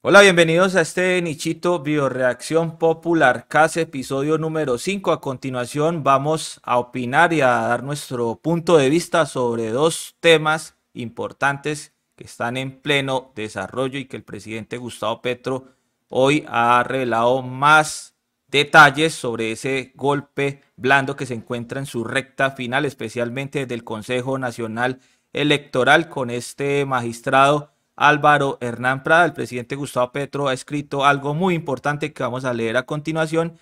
Hola, bienvenidos a este Nichito Bioreacción Popular Case episodio número 5. A continuación vamos a opinar y a dar nuestro punto de vista sobre dos temas importantes que están en pleno desarrollo y que el presidente Gustavo Petro hoy ha revelado más detalles sobre ese golpe blando que se encuentra en su recta final, especialmente desde el Consejo Nacional Electoral con este magistrado Álvaro Hernán Prada. El presidente Gustavo Petro ha escrito algo muy importante que vamos a leer a continuación.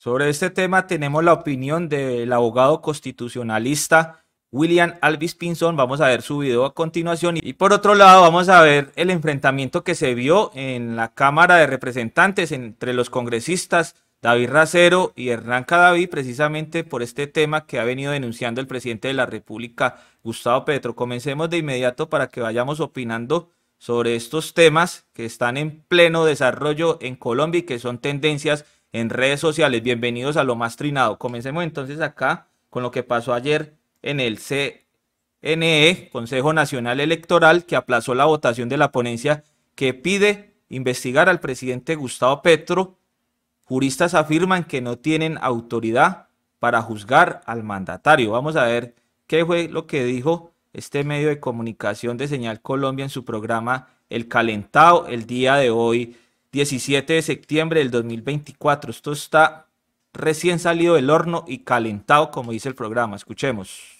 Sobre este tema tenemos la opinión del abogado constitucionalista William Alvis Pinson. Vamos a ver su video a continuación. Y por otro lado, vamos a ver el enfrentamiento que se vio en la Cámara de Representantes entre los congresistas David Racero y Hernán Cadaví, precisamente por este tema que ha venido denunciando el presidente de la República, Gustavo Petro. Comencemos de inmediato para que vayamos opinando sobre estos temas que están en pleno desarrollo en Colombia y que son tendencias en redes sociales. Bienvenidos a Lo Más Trinado. Comencemos entonces acá con lo que pasó ayer en el CNE, Consejo Nacional Electoral, que aplazó la votación de la ponencia que pide investigar al presidente Gustavo Petro. Juristas afirman que no tienen autoridad para juzgar al mandatario. Vamos a ver qué fue lo que dijo este medio de comunicación de Señal Colombia en su programa El Calentado el día de hoy, 17 de septiembre del 2024. Esto está recién salido del horno y calentado, como dice el programa. Escuchemos.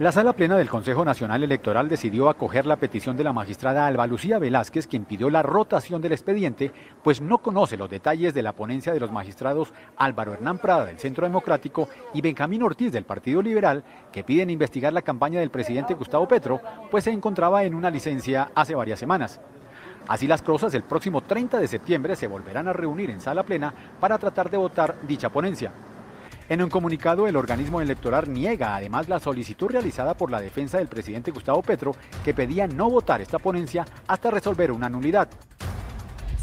La sala plena del Consejo Nacional Electoral decidió acoger la petición de la magistrada Alba Lucía Velázquez, quien pidió la rotación del expediente, pues no conoce los detalles de la ponencia de los magistrados Álvaro Hernán Prada del Centro Democrático y Benjamín Ortiz del Partido Liberal, que piden investigar la campaña del presidente Gustavo Petro, pues se encontraba en una licencia hace varias semanas. Así las cosas, el próximo 30 de septiembre se volverán a reunir en sala plena para tratar de votar dicha ponencia. En un comunicado, el organismo electoral niega además la solicitud realizada por la defensa del presidente Gustavo Petro, que pedía no votar esta ponencia hasta resolver una nulidad.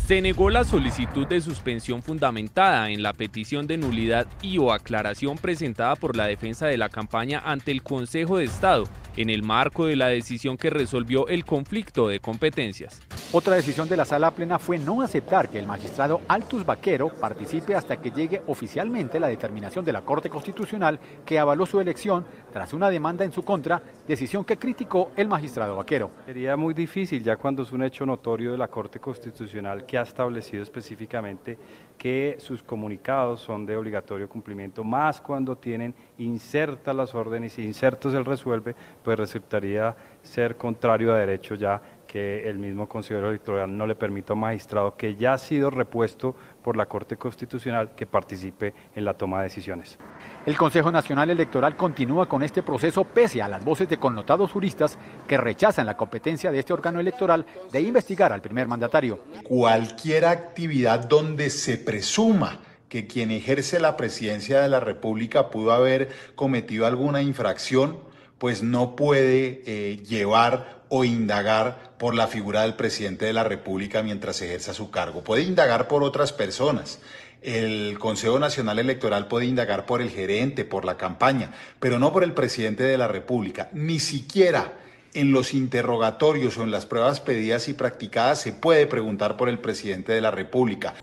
Se negó la solicitud de suspensión fundamentada en la petición de nulidad y o aclaración presentada por la defensa de la campaña ante el Consejo de Estado en el marco de la decisión que resolvió el conflicto de competencias. Otra decisión de la sala plena fue no aceptar que el magistrado Altus Vaquero participe hasta que llegue oficialmente la determinación de la Corte Constitucional que avaló su elección tras una demanda en su contra, decisión que criticó el magistrado Vaquero. Sería muy difícil ya cuando es un hecho notorio de la Corte Constitucional que establecido específicamente que sus comunicados son de obligatorio cumplimiento, más cuando tienen insertas las órdenes y insertos el resuelve, pues resultaría ser contrario a derecho ya que el mismo Consejo Electoral no le permita a un magistrado que ya ha sido repuesto por la Corte Constitucional que participe en la toma de decisiones. El Consejo Nacional Electoral continúa con este proceso pese a las voces de connotados juristas que rechazan la competencia de este órgano electoral de investigar al primer mandatario. Cualquier actividad donde se presuma que quien ejerce la presidencia de la República pudo haber cometido alguna infracción pues no puede eh, llevar o indagar por la figura del presidente de la República mientras ejerza su cargo. Puede indagar por otras personas. El Consejo Nacional Electoral puede indagar por el gerente, por la campaña, pero no por el presidente de la República. Ni siquiera en los interrogatorios o en las pruebas pedidas y practicadas se puede preguntar por el presidente de la República.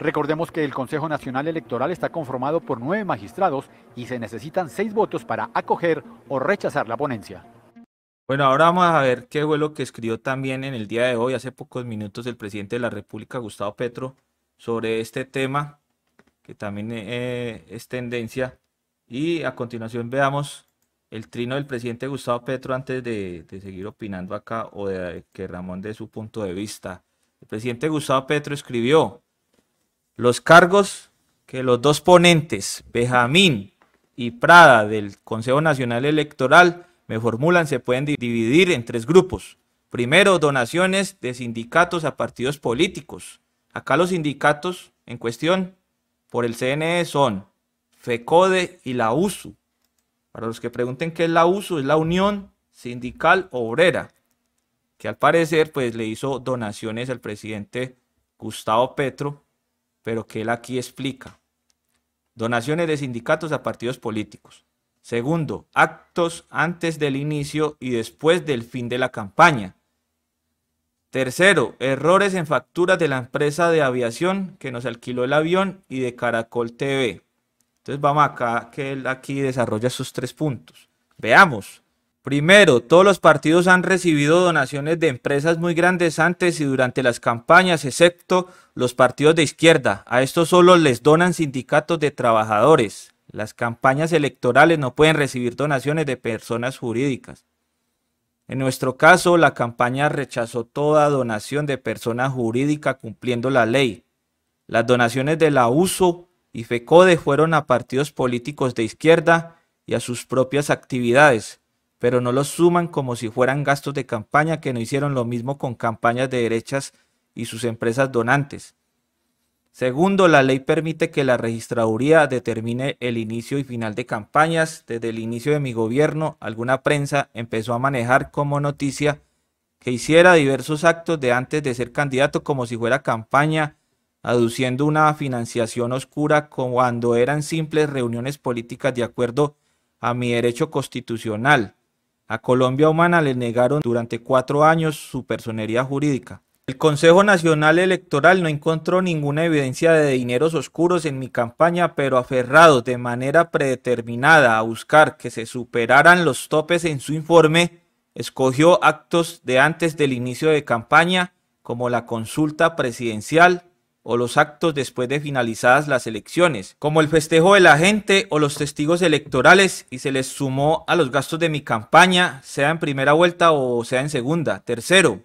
Recordemos que el Consejo Nacional Electoral está conformado por nueve magistrados y se necesitan seis votos para acoger o rechazar la ponencia. Bueno, ahora vamos a ver qué fue lo que escribió también en el día de hoy, hace pocos minutos, el presidente de la República, Gustavo Petro, sobre este tema, que también eh, es tendencia. Y a continuación veamos el trino del presidente Gustavo Petro antes de, de seguir opinando acá o de que Ramón dé su punto de vista. El presidente Gustavo Petro escribió, los cargos que los dos ponentes, Benjamín y Prada, del Consejo Nacional Electoral, me formulan, se pueden dividir en tres grupos. Primero, donaciones de sindicatos a partidos políticos. Acá los sindicatos en cuestión por el CNE son FECODE y la USU. Para los que pregunten qué es la USU, es la Unión Sindical Obrera, que al parecer pues le hizo donaciones al presidente Gustavo Petro pero que él aquí explica. Donaciones de sindicatos a partidos políticos. Segundo, actos antes del inicio y después del fin de la campaña. Tercero, errores en facturas de la empresa de aviación que nos alquiló el avión y de Caracol TV. Entonces vamos acá que él aquí desarrolla esos tres puntos. Veamos. Primero, todos los partidos han recibido donaciones de empresas muy grandes antes y durante las campañas, excepto los partidos de izquierda. A estos solo les donan sindicatos de trabajadores. Las campañas electorales no pueden recibir donaciones de personas jurídicas. En nuestro caso, la campaña rechazó toda donación de persona jurídica cumpliendo la ley. Las donaciones de la USO y FECODE fueron a partidos políticos de izquierda y a sus propias actividades pero no los suman como si fueran gastos de campaña, que no hicieron lo mismo con campañas de derechas y sus empresas donantes. Segundo, la ley permite que la registraduría determine el inicio y final de campañas. Desde el inicio de mi gobierno, alguna prensa empezó a manejar como noticia que hiciera diversos actos de antes de ser candidato como si fuera campaña, aduciendo una financiación oscura cuando eran simples reuniones políticas de acuerdo a mi derecho constitucional. A Colombia Humana le negaron durante cuatro años su personería jurídica. El Consejo Nacional Electoral no encontró ninguna evidencia de dineros oscuros en mi campaña, pero aferrado de manera predeterminada a buscar que se superaran los topes en su informe, escogió actos de antes del inicio de campaña, como la consulta presidencial, o los actos después de finalizadas las elecciones, como el festejo de la gente o los testigos electorales, y se les sumó a los gastos de mi campaña, sea en primera vuelta o sea en segunda. Tercero,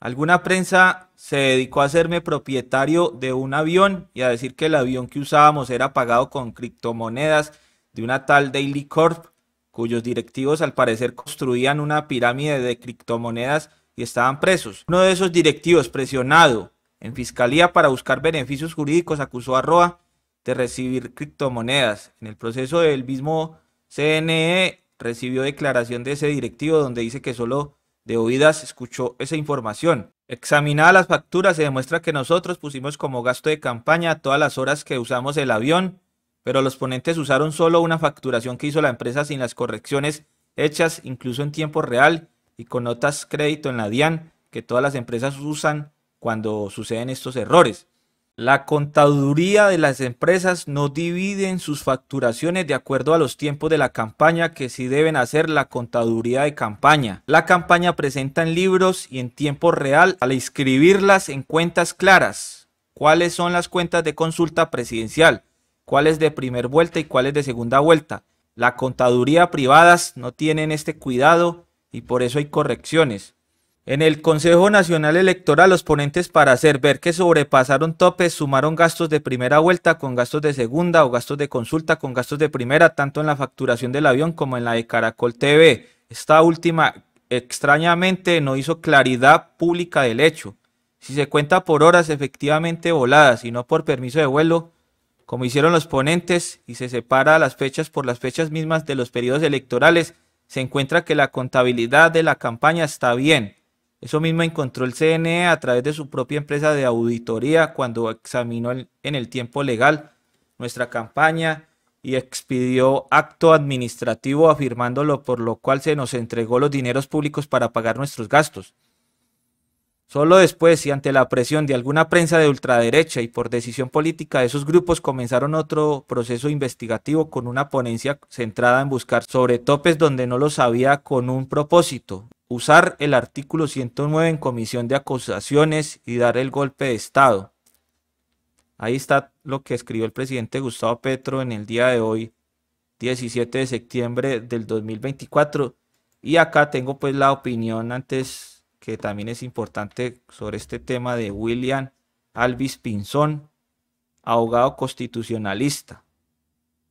alguna prensa se dedicó a hacerme propietario de un avión y a decir que el avión que usábamos era pagado con criptomonedas de una tal Daily Corp, cuyos directivos al parecer construían una pirámide de criptomonedas y estaban presos. Uno de esos directivos presionado en fiscalía para buscar beneficios jurídicos acusó a Roa de recibir criptomonedas. En el proceso del mismo CNE recibió declaración de ese directivo donde dice que solo de oídas escuchó esa información. Examinada las facturas se demuestra que nosotros pusimos como gasto de campaña todas las horas que usamos el avión, pero los ponentes usaron solo una facturación que hizo la empresa sin las correcciones hechas incluso en tiempo real y con notas crédito en la DIAN que todas las empresas usan cuando suceden estos errores. La contaduría de las empresas no dividen sus facturaciones de acuerdo a los tiempos de la campaña que sí deben hacer la contaduría de campaña. La campaña presenta en libros y en tiempo real al inscribirlas en cuentas claras. ¿Cuáles son las cuentas de consulta presidencial? ¿Cuáles de primer vuelta y cuáles de segunda vuelta? La contaduría privadas no tienen este cuidado y por eso hay correcciones. En el Consejo Nacional Electoral, los ponentes para hacer ver que sobrepasaron topes sumaron gastos de primera vuelta con gastos de segunda o gastos de consulta con gastos de primera, tanto en la facturación del avión como en la de Caracol TV. Esta última extrañamente no hizo claridad pública del hecho. Si se cuenta por horas efectivamente voladas y no por permiso de vuelo, como hicieron los ponentes, y se separa las fechas por las fechas mismas de los periodos electorales, se encuentra que la contabilidad de la campaña está bien eso mismo encontró el CNE a través de su propia empresa de auditoría cuando examinó en el tiempo legal nuestra campaña y expidió acto administrativo afirmándolo por lo cual se nos entregó los dineros públicos para pagar nuestros gastos. Solo después y ante la presión de alguna prensa de ultraderecha y por decisión política de esos grupos comenzaron otro proceso investigativo con una ponencia centrada en buscar sobre topes donde no los había con un propósito, usar el artículo 109 en comisión de acusaciones y dar el golpe de Estado. Ahí está lo que escribió el presidente Gustavo Petro en el día de hoy, 17 de septiembre del 2024. Y acá tengo pues la opinión antes que también es importante sobre este tema de William Alvis Pinzón, abogado constitucionalista.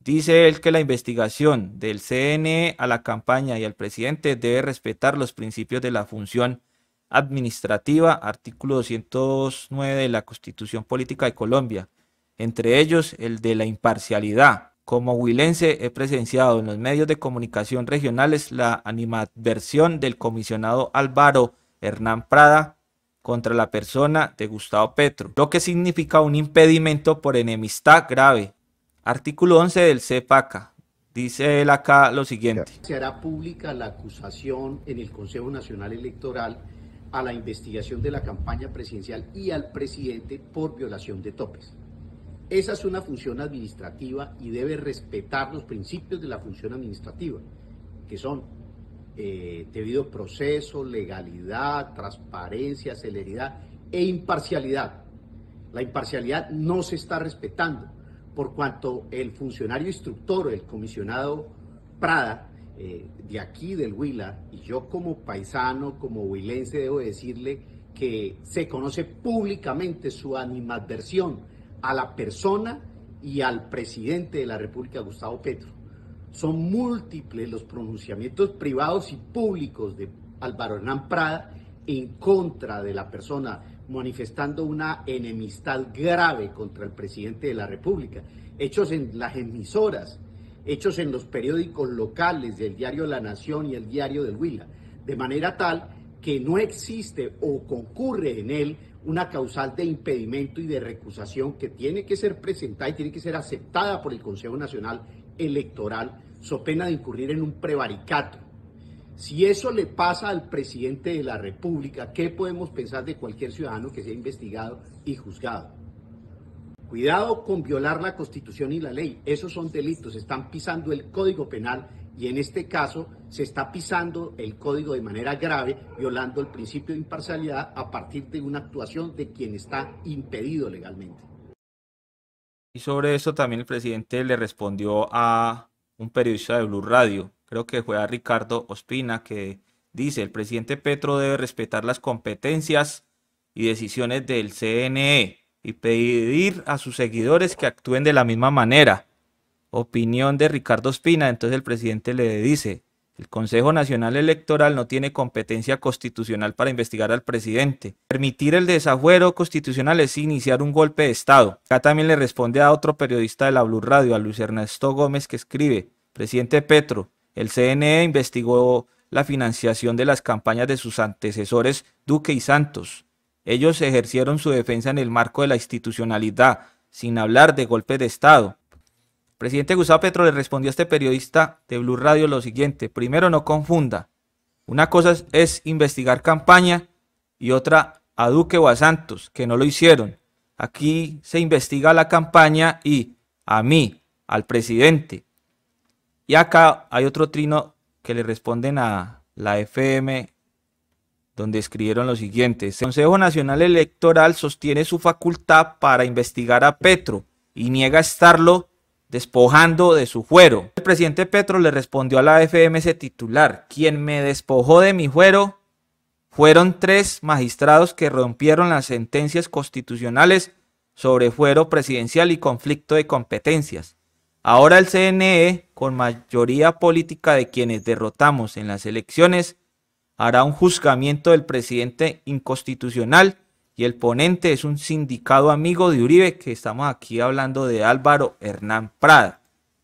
Dice él que la investigación del CNE a la campaña y al presidente debe respetar los principios de la función administrativa, artículo 209 de la Constitución Política de Colombia, entre ellos el de la imparcialidad. Como huilense he presenciado en los medios de comunicación regionales la animadversión del comisionado Álvaro Hernán Prada contra la persona de Gustavo Petro, lo que significa un impedimento por enemistad grave Artículo 11 del CEPACA. Dice el acá lo siguiente. Se hará pública la acusación en el Consejo Nacional Electoral a la investigación de la campaña presidencial y al presidente por violación de topes. Esa es una función administrativa y debe respetar los principios de la función administrativa, que son eh, debido proceso, legalidad, transparencia, celeridad e imparcialidad. La imparcialidad no se está respetando por cuanto el funcionario instructor, el comisionado Prada, eh, de aquí del Huila, y yo como paisano, como huilense, debo decirle que se conoce públicamente su animadversión a la persona y al presidente de la República, Gustavo Petro. Son múltiples los pronunciamientos privados y públicos de Álvaro Hernán Prada en contra de la persona manifestando una enemistad grave contra el presidente de la República. Hechos en las emisoras, hechos en los periódicos locales del diario La Nación y el diario del Huila, de manera tal que no existe o concurre en él una causal de impedimento y de recusación que tiene que ser presentada y tiene que ser aceptada por el Consejo Nacional Electoral, so pena de incurrir en un prevaricato si eso le pasa al presidente de la República, ¿qué podemos pensar de cualquier ciudadano que sea investigado y juzgado? Cuidado con violar la Constitución y la ley. Esos son delitos. Están pisando el Código Penal y en este caso se está pisando el Código de manera grave, violando el principio de imparcialidad a partir de una actuación de quien está impedido legalmente. Y sobre eso también el presidente le respondió a un periodista de Blue Radio creo que fue a Ricardo Ospina, que dice, el presidente Petro debe respetar las competencias y decisiones del CNE y pedir a sus seguidores que actúen de la misma manera. Opinión de Ricardo Ospina, entonces el presidente le dice, el Consejo Nacional Electoral no tiene competencia constitucional para investigar al presidente. Permitir el desafuero constitucional es iniciar un golpe de Estado. Acá también le responde a otro periodista de la Blue Radio, a Luis Ernesto Gómez, que escribe, presidente Petro, el CNE investigó la financiación de las campañas de sus antecesores Duque y Santos. Ellos ejercieron su defensa en el marco de la institucionalidad, sin hablar de golpe de Estado. presidente Gustavo Petro le respondió a este periodista de Blue Radio lo siguiente. Primero, no confunda. Una cosa es investigar campaña y otra a Duque o a Santos, que no lo hicieron. Aquí se investiga la campaña y a mí, al presidente. Y acá hay otro trino que le responden a la FM, donde escribieron lo siguiente. El Consejo Nacional Electoral sostiene su facultad para investigar a Petro y niega estarlo despojando de su fuero. El presidente Petro le respondió a la FM ese titular, quien me despojó de mi fuero fueron tres magistrados que rompieron las sentencias constitucionales sobre fuero presidencial y conflicto de competencias. Ahora el CNE, con mayoría política de quienes derrotamos en las elecciones, hará un juzgamiento del presidente inconstitucional y el ponente es un sindicado amigo de Uribe, que estamos aquí hablando de Álvaro Hernán Prada.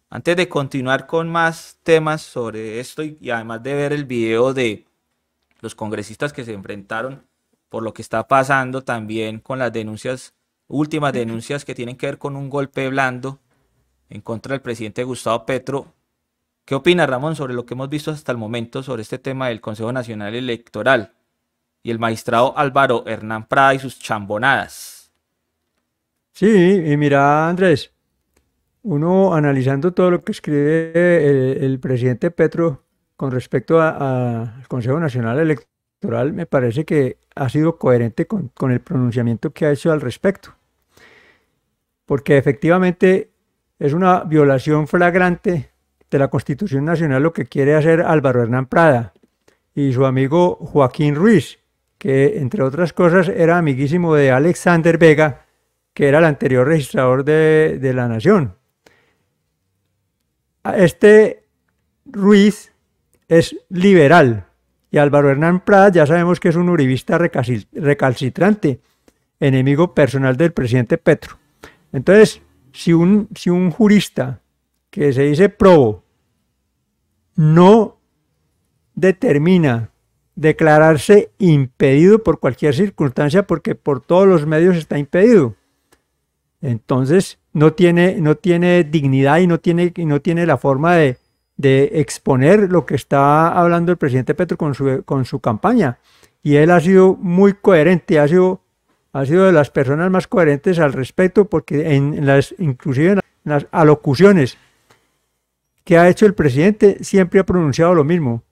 Antes de continuar con más temas sobre esto y, además de ver el video de los congresistas que se enfrentaron por lo que está pasando también con las denuncias, últimas denuncias que tienen que ver con un golpe blando en contra del presidente Gustavo Petro. ¿Qué opina Ramón sobre lo que hemos visto hasta el momento sobre este tema del Consejo Nacional Electoral y el magistrado Álvaro Hernán Prada y sus chambonadas? Sí, y mira Andrés, uno analizando todo lo que escribe el, presidente Petro con respecto al Consejo Nacional Electoral, me parece que ha sido coherente con el pronunciamiento que ha hecho al respecto. Porque efectivamente es una violación flagrante de la Constitución Nacional lo que quiere hacer Álvaro Hernán Prada y su amigo Joaquín Ruiz, que entre otras cosas era amiguísimo de Alexander Vega, que era el anterior registrador de, la Nación. Este Ruiz es liberal y Álvaro Hernán Prada ya sabemos que es un uribista recalcitrante, enemigo personal del presidente Petro. Entonces, si un, si un jurista que se dice probo no determina declararse impedido por cualquier circunstancia porque por todos los medios está impedido. Entonces no tiene, no tiene dignidad y no tiene, no tiene la forma de, de, exponer lo que está hablando el presidente Petro con su, con su campaña. Y él ha sido muy coherente, ha sido ha sido de las personas más coherentes al respecto, porque en las, inclusive en las alocuciones que ha hecho el presidente, siempre ha pronunciado lo mismo.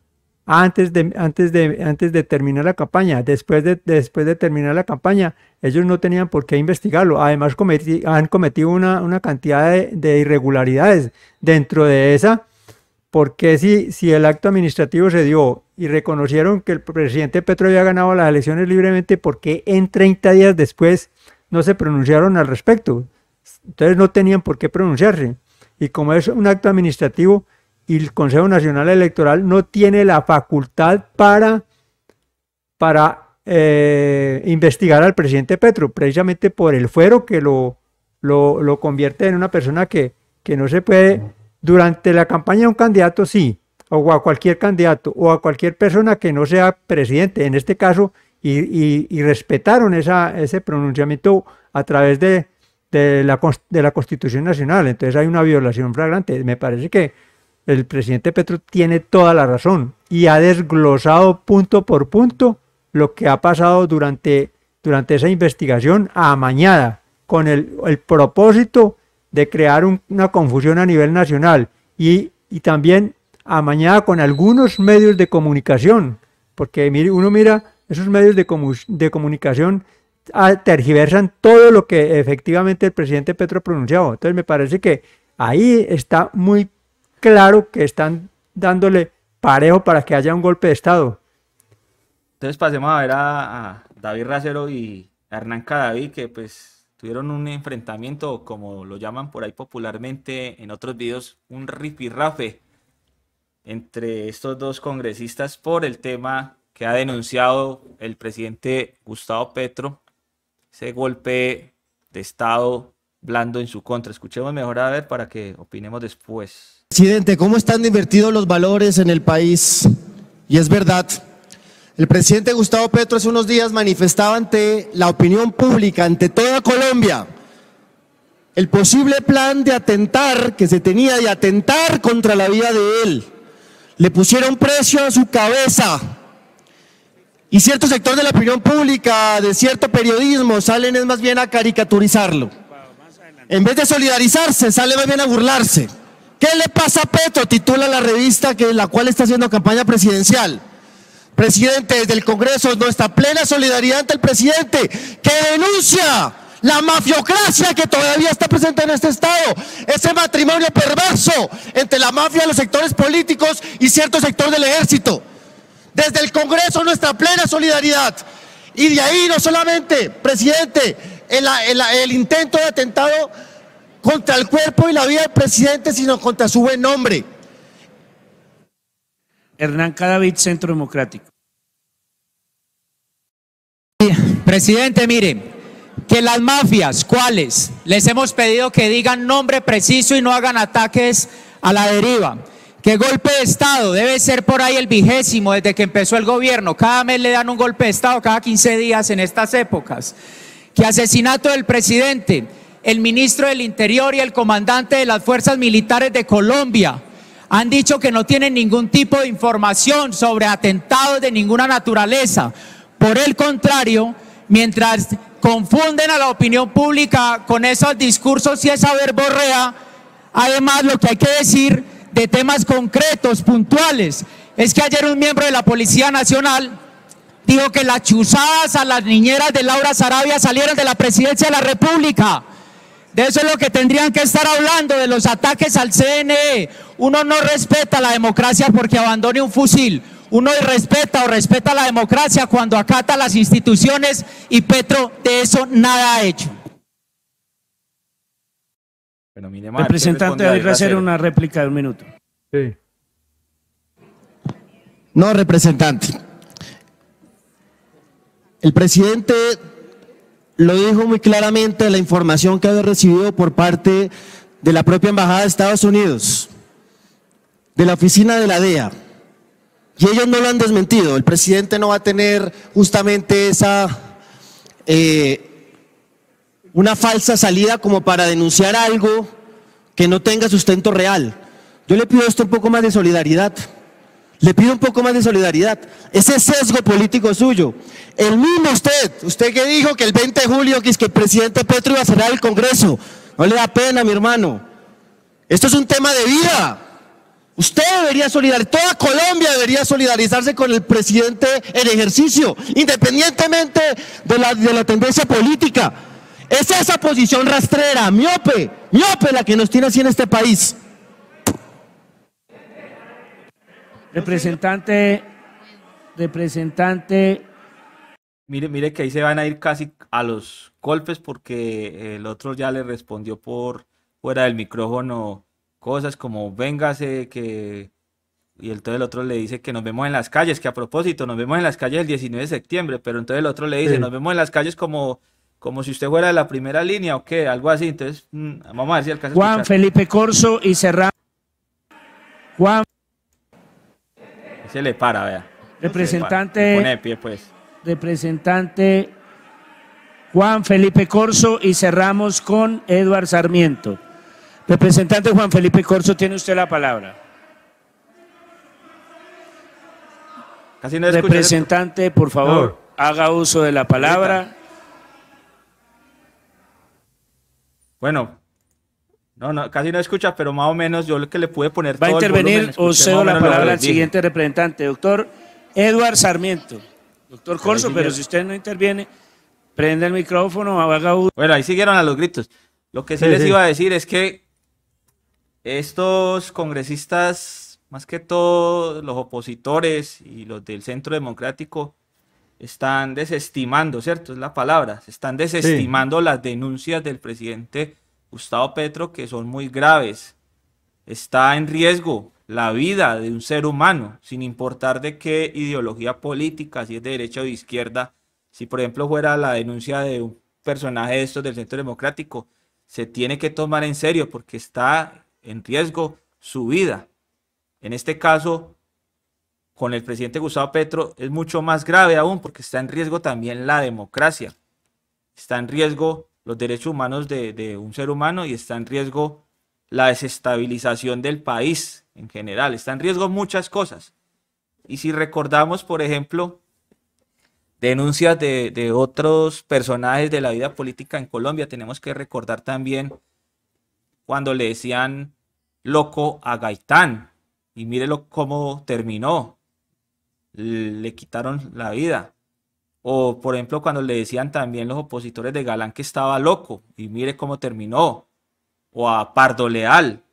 Antes de, antes de, antes de terminar la campaña, después de, después de terminar la campaña, ellos no tenían por qué investigarlo. Además, han cometido una, cantidad de irregularidades. Dentro de esa, porque si, si el acto administrativo se dio y reconocieron que el presidente Petro había ganado las elecciones libremente, ¿por qué en 30 días después no se pronunciaron al respecto? Entonces no tenían por qué pronunciarse. Y como es un acto administrativo y el Consejo Nacional Electoral no tiene la facultad para, para eh, investigar al presidente Petro, precisamente por el fuero que lo, lo, convierte en una persona que, que no se puede durante la campaña a un candidato, sí, o a cualquier candidato, o a cualquier persona que no sea presidente, en este caso, y, respetaron esa, ese pronunciamiento a través de, la, Constitución Nacional. Entonces hay una violación flagrante. Me parece que el presidente Petro tiene toda la razón y ha desglosado punto por punto lo que ha pasado durante, esa investigación amañada con el propósito de crear una confusión a nivel nacional y, también amañada con algunos medios de comunicación, porque uno mira esos medios de, de comunicación ah, tergiversan todo lo que efectivamente el presidente Petro ha pronunciado. Entonces me parece que ahí está muy claro que están dándole parejo para que haya un golpe de Estado. Entonces pasemos a ver a, David Racero y Hernán Cadaví, que pues tuvieron un enfrentamiento, como lo llaman por ahí popularmente en otros videos, un rifirrafe entre estos dos congresistas por el tema que ha denunciado el presidente Gustavo Petro, ese golpe de Estado blando en su contra. Escuchemos mejor a ver para que opinemos después. Presidente, ¿cómo están invertidos los valores en el país? Y es verdad el presidente Gustavo Petro hace unos días manifestaba ante la opinión pública, ante toda Colombia, el posible plan de atentar que se tenía de atentar contra la vida de él. Le pusieron precio a su cabeza. Y cierto sector de la opinión pública, de cierto periodismo, salen es más bien a caricaturizarlo. En vez de solidarizarse, sale más bien a burlarse. ¿Qué le pasa a Petro? Titula la revista que la cual está haciendo campaña presidencial. Presidente, desde el Congreso nuestra plena solidaridad ante el presidente que denuncia la mafiocracia que todavía está presente en este Estado, ese matrimonio perverso entre la mafia, los sectores políticos y cierto sector del ejército. Desde el Congreso nuestra plena solidaridad. Y de ahí no solamente, presidente, el, el intento de atentado contra el cuerpo y la vida del presidente, sino contra su buen nombre. Hernán Cadavid, Centro Democrático. Presidente, mire que las mafias, ¿cuáles? Les hemos pedido que digan nombre preciso y no hagan ataques a la deriva. Que golpe de Estado debe ser por ahí el vigésimo desde que empezó el gobierno. Cada mes le dan un golpe de Estado, cada 15 días en estas épocas. Que asesinato del presidente, el ministro del Interior y el comandante de las fuerzas militares de Colombia han dicho que no tienen ningún tipo de información sobre atentados de ninguna naturaleza. Por el contrario, mientras confunden a la opinión pública con esos discursos y esa verborrea, además lo que hay que decir de temas concretos, puntuales, es que ayer un miembro de la Policía Nacional dijo que las chuzadas a las niñeras de Laura Sarabia salieron de la presidencia de la República. De eso es lo que tendrían que estar hablando, de los ataques al CNE. Uno no respeta la democracia porque abandone un fusil. Uno respeta o respeta la democracia cuando acata las instituciones y Petro de eso nada ha hecho. representante a hacer una réplica de un minuto. No, representante. El presidente lo dijo muy claramente la información que había recibido por parte de la propia Embajada de Estados Unidos, de la oficina de la DEA. Y ellos no lo han desmentido. El presidente no va a tener justamente esa, eh, una falsa salida como para denunciar algo que no tenga sustento real. Yo le pido esto un poco más de solidaridad. Le pido un poco más de solidaridad. Ese sesgo político suyo. El mismo usted, usted que dijo que el 20 de julio que, que el presidente Petro iba a cerrar el Congreso. No le da pena, mi hermano. Esto es un tema de vida. Usted debería solidarizar, toda Colombia debería solidarizarse con el presidente en ejercicio, independientemente de la, de la tendencia política. Es esa posición rastrera, miope, miope la que nos tiene así en este país. Representante, representante. Mire, mire que ahí se van a ir casi a los golpes porque el otro ya le respondió por fuera del micrófono cosas como véngase que y entonces el otro le dice que nos vemos en las calles, que a propósito nos vemos en las calles el 19 de septiembre, pero entonces el otro le dice, nos vemos en las calles como como si usted fuera de la primera línea o qué, algo así. Entonces, mm, vamos a ver Juan Felipe Corso y cerramos. Juan se le para, vea. Representante. pie, pues. Representante Juan Felipe Corso y cerramos con Eduard Sarmiento. Representante Juan Felipe Corso, tiene usted la palabra. Representante, por favor, haga uso de la palabra. Bueno, no, no, casi no escucha, pero más o menos yo lo que le pude poner. Va a intervenir, o cedo la palabra al siguiente representante, doctor Eduard Sarmiento. Doctor Corso, pero, si usted no interviene, prende el micrófono, haga Bueno, ahí siguieron a los gritos. Lo que sí, les iba a decir es que estos congresistas, más que todos los opositores y los del centro democrático, están desestimando, ¿cierto? Es la palabra, se están desestimando las denuncias del presidente Gustavo Petro que son muy graves. Está en riesgo la vida de un ser humano, sin importar de qué ideología política, si es de derecha o de izquierda. Si por ejemplo fuera la denuncia de un personaje de estos del Centro Democrático, se tiene que tomar en serio porque está en riesgo su vida. En este caso, con el presidente Gustavo Petro es mucho más grave aún porque está en riesgo también la democracia. Está en riesgo los derechos humanos de, un ser humano y está en riesgo la desestabilización del país en general. Está en riesgo muchas cosas. Y si recordamos, por ejemplo, denuncias de, de, otros personajes de la vida política en Colombia, tenemos que recordar también cuando le decían loco a Gaitán. Y mírelo cómo terminó. Le quitaron la vida. O, por ejemplo, cuando le decían también los opositores de Galán que estaba loco y mire cómo terminó. O a Pardo Leal.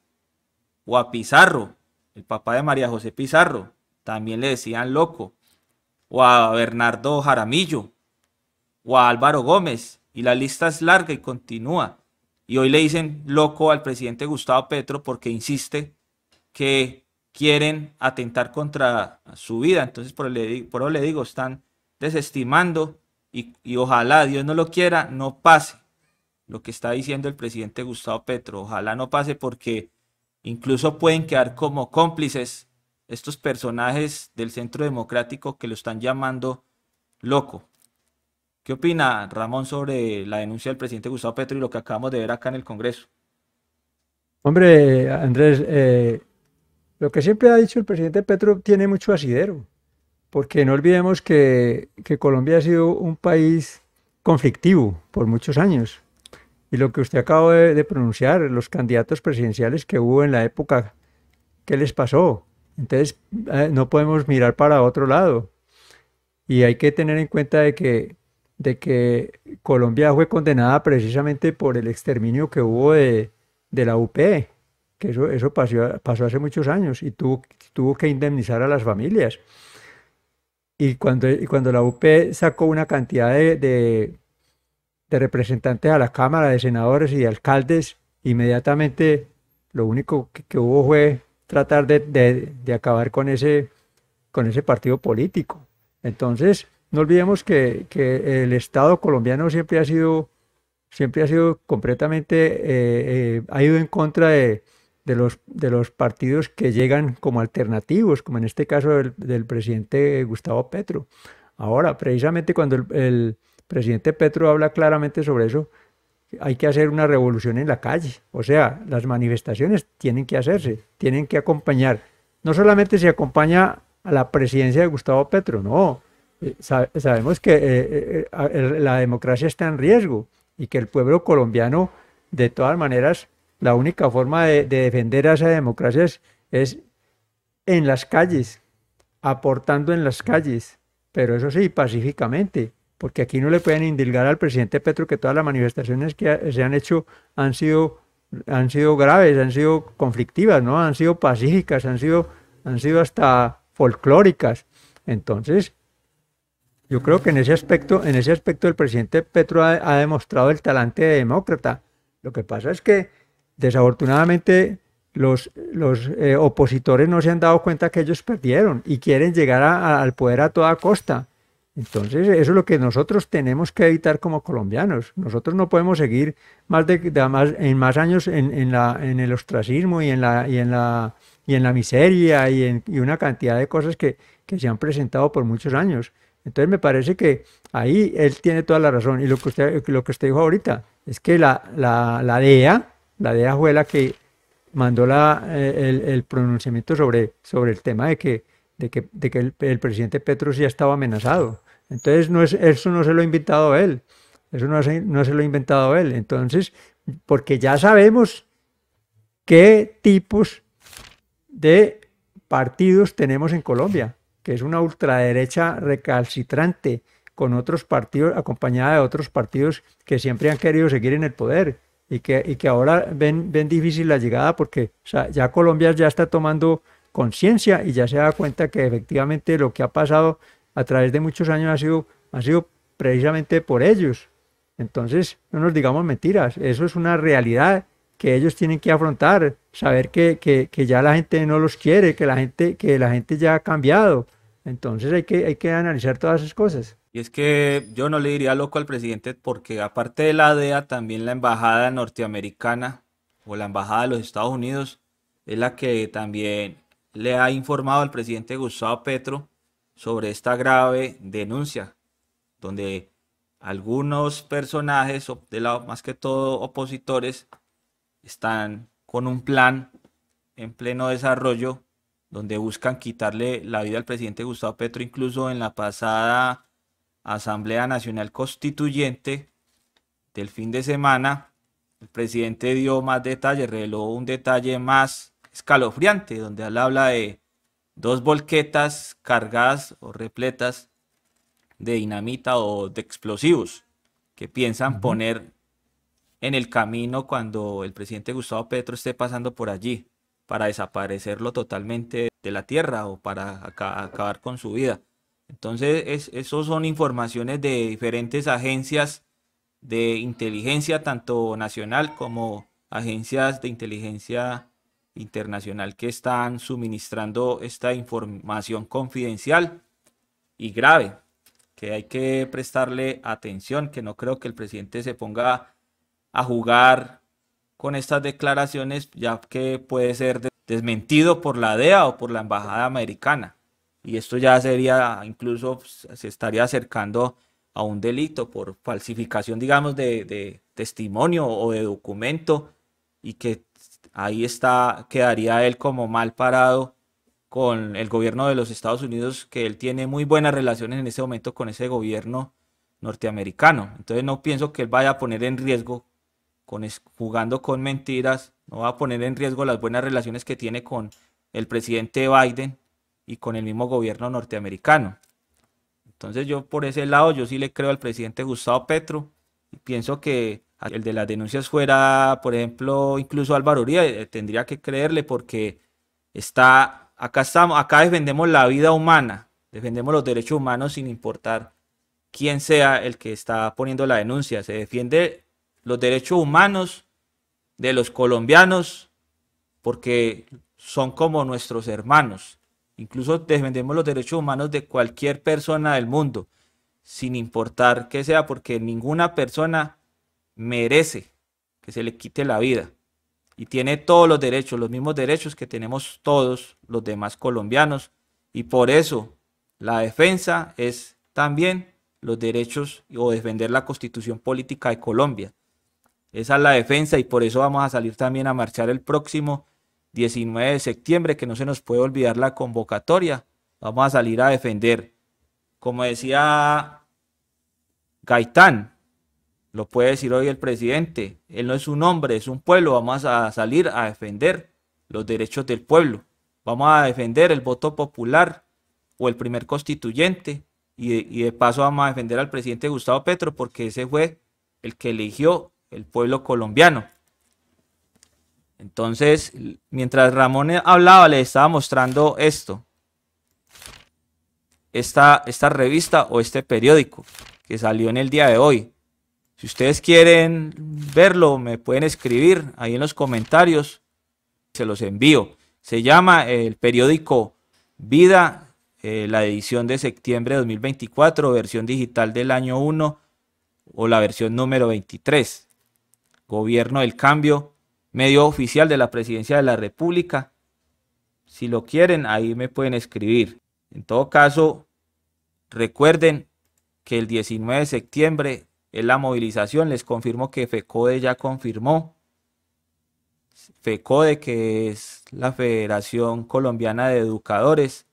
O a Pizarro, el papá de María José Pizarro. También le decían loco. O a Bernardo Jaramillo. O a Álvaro Gómez. Y la lista es larga y continúa. Y hoy le dicen loco al presidente Gustavo Petro porque insiste que quieren atentar contra su vida. Entonces, por, eso le digo, están desestimando y, ojalá Dios no lo quiera, no pase lo que está diciendo el presidente Gustavo Petro. Ojalá no pase porque incluso pueden quedar como cómplices estos personajes del Centro Democrático que lo están llamando loco. ¿Qué opina Ramón sobre la denuncia del presidente Gustavo Petro y lo que acabamos de ver acá en el Congreso? Hombre, Andrés, eh, lo que siempre ha dicho el presidente Petro tiene mucho asidero porque no olvidemos que, Colombia ha sido un país conflictivo por muchos años. Y lo que usted acaba de, pronunciar, los candidatos presidenciales que hubo en la época, ¿qué les pasó? Entonces, eh, no podemos mirar para otro lado. Y hay que tener en cuenta de que, de que Colombia fue condenada precisamente por el exterminio que hubo de, la UP, que eso, pasó, hace muchos años y tuvo que indemnizar a las familias. Y cuando, y cuando la UP sacó una cantidad de, representantes a la Cámara, de senadores y de alcaldes, inmediatamente lo único que, hubo fue tratar de, acabar con ese, con ese partido político. Entonces, no olvidemos que, el Estado colombiano siempre ha sido, siempre ha sido completamente, eh, eh, ha ido en contra de, de los, de los partidos que llegan como alternativos, como en este caso del, presidente Gustavo Petro. Ahora, precisamente cuando el, presidente Petro habla claramente sobre eso, hay que hacer una revolución en la calle. O sea, las manifestaciones tienen que hacerse, tienen que acompañar. No solamente se acompaña a la presidencia de Gustavo Petro, no. Eh, sabemos que eh, eh, la democracia está en riesgo y que el pueblo colombiano, de todas maneras, la única forma de, defender a esa democracia es, en las calles, aportando en las calles, pero eso sí, pacíficamente, porque aquí no le pueden indilgar al presidente Petro que todas las manifestaciones que se han hecho han sido, han sido graves, han sido conflictivas, ¿no? han sido pacíficas, han sido, han sido hasta folclóricas. Entonces, yo creo que en ese aspecto, en ese aspecto el presidente Petro ha demostrado el talante de demócrata. Lo que pasa es que desafortunadamente los, los eh, opositores no se han dado cuenta que ellos perdieron y quieren llegar al poder a toda costa. Entonces, eso es lo que nosotros tenemos que evitar como colombianos. Nosotros no podemos seguir más de, más, en más años en, en, la, en, el ostracismo y en la, y en la, y en la miseria y en y una cantidad de cosas que, que se han presentado por muchos años. Entonces, me parece que ahí él tiene toda la razón. Y lo que usted, lo que usted dijo ahorita es que la, la, la DEA la de Ajuela que mandó la, eh, el, pronunciamiento sobre, sobre el tema de que, de que, el, presidente Petro ya estaba amenazado. Entonces, no es, eso no se lo ha inventado él. Eso no se, no se lo ha inventado él. Entonces, porque ya sabemos qué tipos de partidos tenemos en Colombia, que es una ultraderecha recalcitrante con otros partidos, acompañada de otros partidos que siempre han querido seguir en el poder y que, ahora ven, ven difícil la llegada porque ya Colombia ya está tomando conciencia y ya se da cuenta que efectivamente lo que ha pasado a través de muchos años ha sido, ha sido precisamente por ellos. Entonces, no nos digamos mentiras, eso es una realidad que ellos tienen que afrontar, saber que, que, que, ya la gente no los quiere, que la gente, que la gente ya ha cambiado. Entonces hay que, hay que analizar todas esas cosas. Y es que yo no le diría loco al presidente porque aparte de la DEA, también la embajada norteamericana o la embajada de los Estados Unidos es la que también le ha informado al presidente Gustavo Petro sobre esta grave denuncia, donde algunos personajes, de la, más que todo opositores, están con un plan en pleno desarrollo donde buscan quitarle la vida al presidente Gustavo Petro. Incluso en la pasada Asamblea Nacional Constituyente del fin de semana, el presidente dio más detalles, reveló un detalle más escalofriante, donde habla de dos volquetas cargadas o repletas de dinamita o de explosivos que piensan poner en el camino cuando el presidente Gustavo Petro esté pasando por allí para desaparecerlo totalmente de la tierra o para acabar con su vida. Entonces, es, esos son informaciones de diferentes agencias de inteligencia, tanto nacional como agencias de inteligencia internacional que están suministrando esta información confidencial y grave, que hay que prestarle atención, que no creo que el presidente se ponga a jugar con estas declaraciones, ya que puede ser desmentido por la DEA o por la Embajada Americana y esto ya sería, incluso pues, se estaría acercando a un delito por falsificación, digamos, de, testimonio o de documento y que ahí está, quedaría él como mal parado con el gobierno de los Estados Unidos, que él tiene muy buenas relaciones en ese momento con ese gobierno norteamericano. Entonces no pienso que él vaya a poner en riesgo, con, jugando con mentiras, no va a poner en riesgo las buenas relaciones que tiene con el presidente Biden y con el mismo gobierno norteamericano. Entonces yo por ese lado yo sí le creo al presidente Gustavo Petro y pienso que el de las denuncias fuera, por ejemplo, incluso Álvaro Uribe, eh, tendría que creerle porque está acá acá defendemos la vida humana, defendemos los derechos humanos sin importar quién sea el que está poniendo la denuncia, se defiende los derechos humanos de los colombianos porque son como nuestros hermanos. Incluso defendemos los derechos humanos de cualquier persona del mundo, sin importar que sea, porque ninguna persona merece que se le quite la vida. Y tiene todos los derechos, los mismos derechos que tenemos todos los demás colombianos. Y por eso la defensa es también los derechos o defender la constitución política de Colombia. Esa es la defensa y por eso vamos a salir también a marchar el próximo 19 de septiembre, que no se nos puede olvidar la convocatoria. Vamos a salir a defender. Como decía Gaitán, lo puede decir hoy el presidente, él no es un hombre, es un pueblo, vamos a salir a defender los derechos del pueblo. Vamos a defender el voto popular o el primer constituyente y de, y de paso vamos a defender al presidente Gustavo Petro porque ese fue el que eligió el pueblo colombiano. Entonces, mientras Ramón e-, hablaba, le estaba mostrando esto. Esta, esta revista o este periódico que salió en el día de hoy. Si ustedes quieren verlo, me pueden escribir ahí en los comentarios. Se los envío. Se llama el periódico Vida, eh, la edición de septiembre de 2024, versión digital del año 1 o la versión número 23. Gobierno del Cambio, medio oficial de la Presidencia de la República. Si lo quieren, ahí me pueden escribir. En todo caso, recuerden que el 19 de septiembre es la movilización. Les confirmo que FECODE ya confirmó. FECODE, que es la Federación Colombiana de Educadores,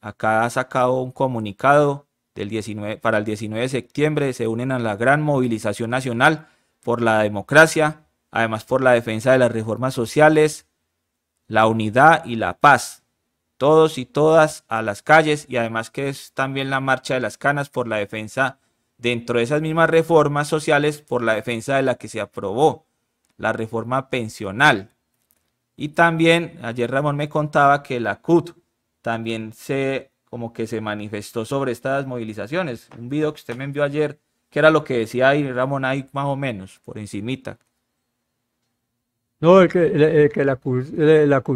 acá ha sacado un comunicado del 19, para el 19 de septiembre. Se unen a la gran movilización nacional por la democracia además por la defensa de las reformas sociales, la unidad y la paz. Todos y todas a las calles y además que es también la marcha de las canas por la defensa dentro de esas mismas reformas sociales por la defensa de la que se aprobó, la reforma pensional. Y también ayer Ramón me contaba que la CUT también se como que se manifestó sobre estas movilizaciones. Un video que usted me envió ayer, que era lo que decía ahí Ramón ahí más o menos, por encimita. No, el que, eh, eh, que la,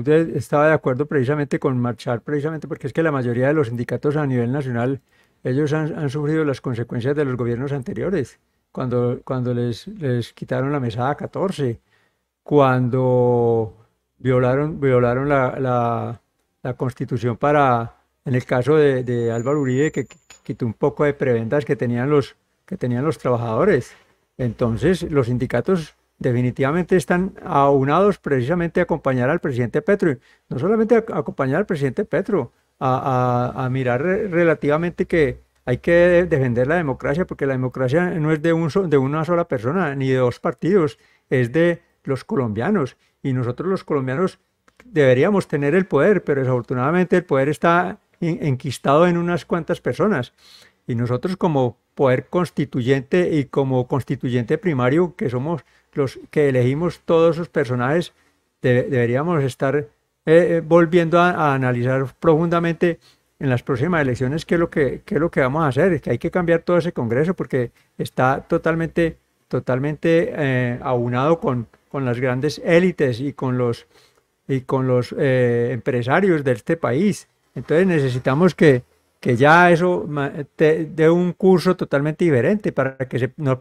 eh, estaba de acuerdo precisamente con marchar, precisamente porque es que la mayoría de los sindicatos a nivel nacional, ellos han, sufrido las consecuencias de los gobiernos anteriores, cuando, cuando les, quitaron la mesada 14, cuando violaron, violaron la, constitución para, en el caso de, de Álvaro Uribe, que, quitó un poco de prebendas que tenían los, que tenían los trabajadores. Entonces, los sindicatos definitivamente están aunados precisamente a acompañar al presidente Petro. No solamente a, acompañar al presidente Petro, a, mirar relativamente que hay que defender la democracia, porque la democracia no es de, una sola persona ni de dos partidos, es de los colombianos. Y nosotros los colombianos deberíamos tener el poder, pero desafortunadamente el poder está enquistado en unas cuantas personas. Y nosotros como poder constituyente y como constituyente primario que somos los que elegimos todos esos personajes, deberíamos estar eh, eh, volviendo a, analizar profundamente en las próximas elecciones qué es, lo que, lo que vamos a hacer, es que hay que cambiar todo ese Congreso porque está totalmente, totalmente eh, aunado con, con las grandes élites y con los, y con los empresarios de este país. Entonces necesitamos que, que ya eso de un curso totalmente diferente para que no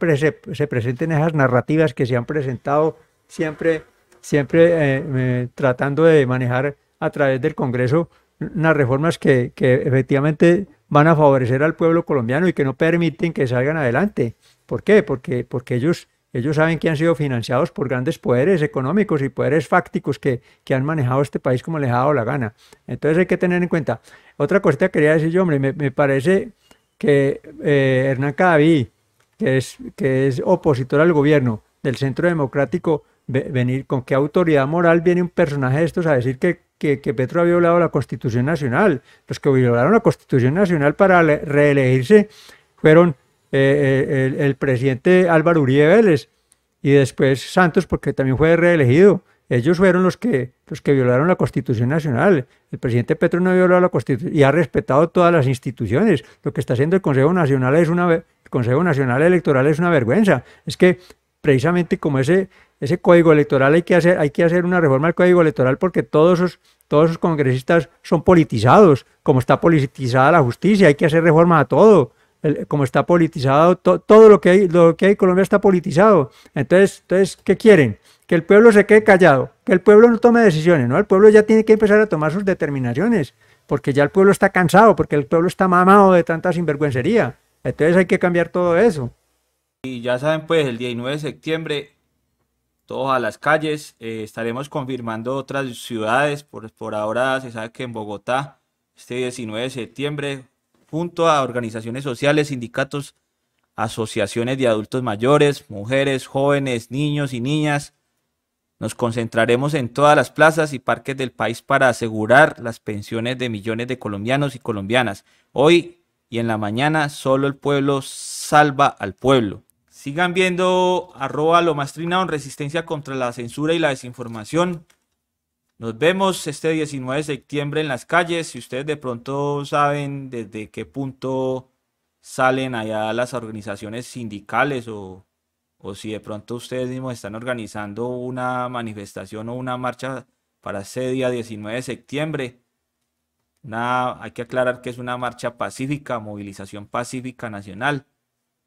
se, presenten esas narrativas que se han presentado siempre, siempre eh, eh, tratando de manejar a través del Congreso unas reformas que, efectivamente van a favorecer al pueblo colombiano y que no permiten que salgan adelante. ¿Por qué? Porque, porque ellos ellos saben que han sido financiados por grandes poderes económicos y poderes fácticos que, que han manejado este país como les ha dado la gana. Entonces hay que tener en cuenta. Otra cosa que quería decir yo, hombre, me, parece que eh, Hernán Cadaví, que es, que es opositor al gobierno del Centro Democrático, venir con qué autoridad moral viene un personaje de estos a decir que, que, que, Petro ha violado la Constitución Nacional. Los que violaron la Constitución Nacional para reelegirse fueron eh, eh, el, presidente Álvaro Uribe Vélez y después Santos, porque también fue reelegido. Ellos fueron los que, los que violaron la Constitución Nacional. El presidente Petro no violó la Constitución y ha respetado todas las instituciones. Lo que está haciendo el Consejo Nacional es una Consejo Nacional Electoral es una vergüenza. Es que precisamente como ese, ese código electoral hay que hacer, hay que hacer una reforma al código electoral porque todos esos, todos esos congresistas son politizados, como está politizada la justicia, hay que hacer reforma a todo como está politizado, todo lo que, hay, lo que hay en Colombia está politizado. Entonces, entonces, ¿qué quieren? Que el pueblo se quede callado, que el pueblo no tome decisiones, ¿no? El pueblo ya tiene que empezar a tomar sus determinaciones, porque ya el pueblo está cansado, porque el pueblo está mamado de tanta sinvergüencería. Entonces hay que cambiar todo eso. Y ya saben, pues el 19 de septiembre, todos a las calles, eh, estaremos confirmando otras ciudades, por, por ahora se sabe que en Bogotá, este 19 de septiembre, junto a organizaciones sociales, sindicatos, asociaciones de adultos mayores, mujeres, jóvenes, niños y niñas. Nos concentraremos en todas las plazas y parques del país para asegurar las pensiones de millones de colombianos y colombianas. Hoy y en la mañana solo el pueblo salva al pueblo. Sigan viendo arroba lo trinado en resistencia contra la censura y la desinformación. Nos vemos este 19 de septiembre en las calles. Si ustedes de pronto saben desde qué punto salen allá las organizaciones sindicales o, o si de pronto ustedes mismos están organizando una manifestación o una marcha para ese día 19 de septiembre. hay que aclarar que es una marcha pacífica, movilización pacífica nacional.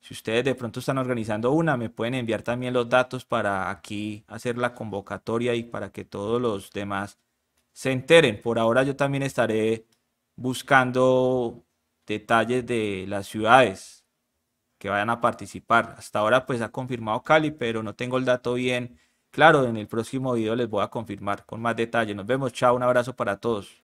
Si ustedes de pronto están organizando una, me pueden enviar también los datos para aquí hacer la convocatoria y para que todos los demás se enteren. Por ahora yo también estaré buscando detalles de las ciudades que vayan a participar. Hasta ahora pues ha confirmado Cali, pero no tengo el dato bien claro. En el próximo video les voy a confirmar con más detalle. Nos vemos. Chao, un abrazo para todos.